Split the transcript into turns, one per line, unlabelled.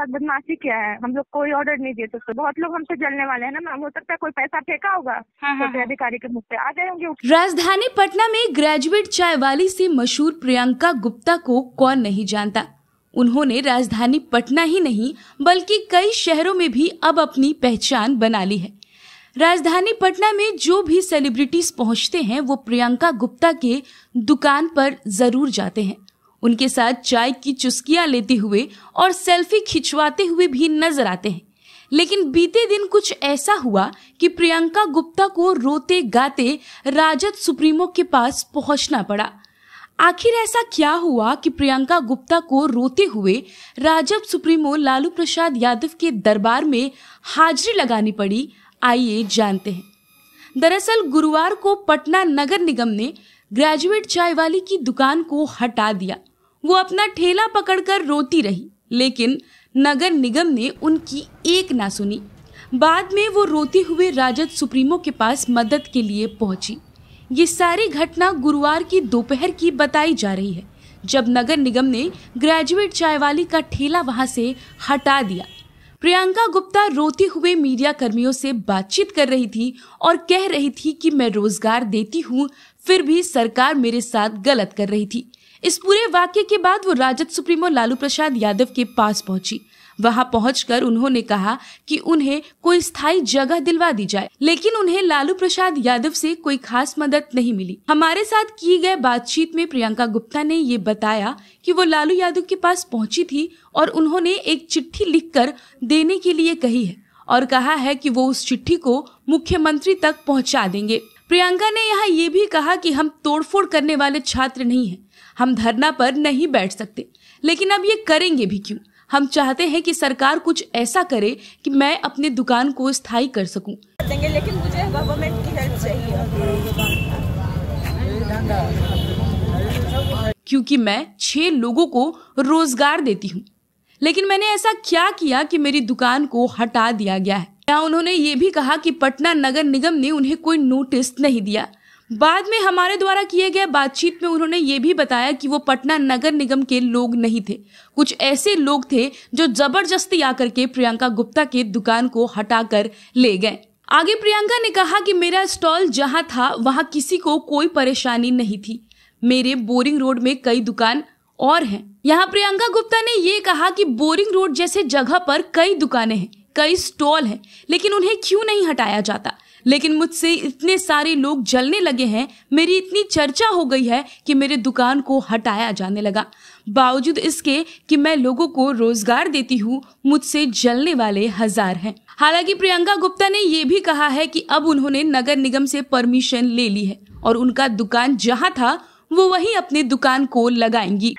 साथ बदमाशी किया है हम लोग कोई ऑर्डर नहीं दिए थे उसको बहुत लोग हमसे जलने वाले हैं ना मैम हो सकता है कोई पैसा फेंका होगा छोटे हाँ, हाँ, हाँ। अधिकारी के मुख पे आ जाएंगे राजधानी पटना में ग्रेजुएट चाय वाली से मशहूर प्रियंका गुप्ता को कौन नहीं जानता उन्होंने राजधानी पटना ही नहीं बल्कि कई शहरों में भी अब अपनी पहचान बना ली है राजधानी पटना में जो भी सेलिब्रिटीज पहुंचते हैं वो प्रियंका गुप्ता के दुकान पर जरूर जाते हैं उनके साथ चाय की चुस्कियां लेते हुए और सेल्फी खिंचवाते हुए भी नजर आते हैं लेकिन बीते दिन कुछ ऐसा हुआ कि प्रियंका गुप्ता को रोते गाते राजद सुप्रीमो के पास पहुंचना पड़ा आखिर ऐसा क्या हुआ कि प्रियंका गुप्ता को रोते हुए राजद सुप्रीमो लालू प्रसाद यादव के दरबार में हाजिरी लगानी पड़ी आइए जानते हैं दरअसल गुरुवार को पटना नगर निगम ने ग्रेजुएट चाय वाली की दुकान को हटा दिया वो अपना ठेला पकड़कर रोती रही लेकिन नगर निगम ने उनकी एक ना सुनी बाद में वो रोते हुए राजद सुप्रीमो के पास मदद के लिए पहुंची ये सारी घटना गुरुवार की दोपहर की बताई जा रही है जब नगर निगम ने ग्रेजुएट चाय वाली का ठेला वहां से हटा दिया प्रियंका गुप्ता रोते हुए मीडिया कर्मियों से बातचीत कर रही थी और कह रही थी कि मैं रोजगार देती हूँ फिर भी सरकार मेरे साथ गलत कर रही थी इस पूरे वाक्य के बाद वो राजद सुप्रीमो लालू प्रसाद यादव के पास पहुंची वहां पहुंचकर उन्होंने कहा कि उन्हें कोई स्थायी जगह दिलवा दी जाए लेकिन उन्हें लालू प्रसाद यादव से कोई खास मदद नहीं मिली हमारे साथ की गए बातचीत में प्रियंका गुप्ता ने ये बताया कि वो लालू यादव के पास पहुंची थी और उन्होंने एक चिट्ठी लिखकर देने के लिए कही है और कहा है कि वो उस चिट्ठी को मुख्यमंत्री तक पहुंचा देंगे प्रियंका ने यहाँ ये भी कहा कि हम तोड़फोड़ करने वाले छात्र नहीं हैं हम धरना पर नहीं बैठ सकते लेकिन अब ये करेंगे भी क्यों हम चाहते हैं कि सरकार कुछ ऐसा करे कि मैं अपनी दुकान को स्थायी कर सकूं। लेकिन मुझे गवर्नमेंट की हेल्प चाहिए क्योंकि मैं छह लोगों को रोजगार देती हूँ लेकिन मैंने ऐसा क्या किया कि मेरी दुकान को हटा दिया गया है यहाँ उन्होंने ये भी कहा कि पटना नगर निगम ने उन्हें कोई नोटिस नहीं दिया बाद में हमारे द्वारा किए गए बातचीत में उन्होंने ये भी बताया कि वो पटना नगर निगम के लोग नहीं थे कुछ ऐसे लोग थे जो जबरदस्ती आकर के प्रियंका गुप्ता के दुकान को हटाकर ले गए आगे प्रियंका ने कहा कि मेरा स्टॉल जहां था वहां किसी को कोई परेशानी नहीं थी मेरे बोरिंग रोड में कई दुकान और हैं यहाँ प्रियंका गुप्ता ने ये कहा कि बोरिंग रोड जैसे जगह पर कई दुकानें हैं कई स्टॉल हैं लेकिन उन्हें क्यों नहीं हटाया जाता लेकिन मुझसे इतने सारे लोग जलने लगे हैं मेरी इतनी चर्चा हो गई है कि मेरे दुकान को हटाया जाने लगा बावजूद इसके कि मैं लोगों को रोजगार देती हूँ मुझसे जलने वाले हजार हैं हालांकि प्रियंका गुप्ता ने यह भी कहा है कि अब उन्होंने नगर निगम से परमिशन ले ली है और उनका दुकान जहाँ था वो वही अपने दुकान को लगाएंगी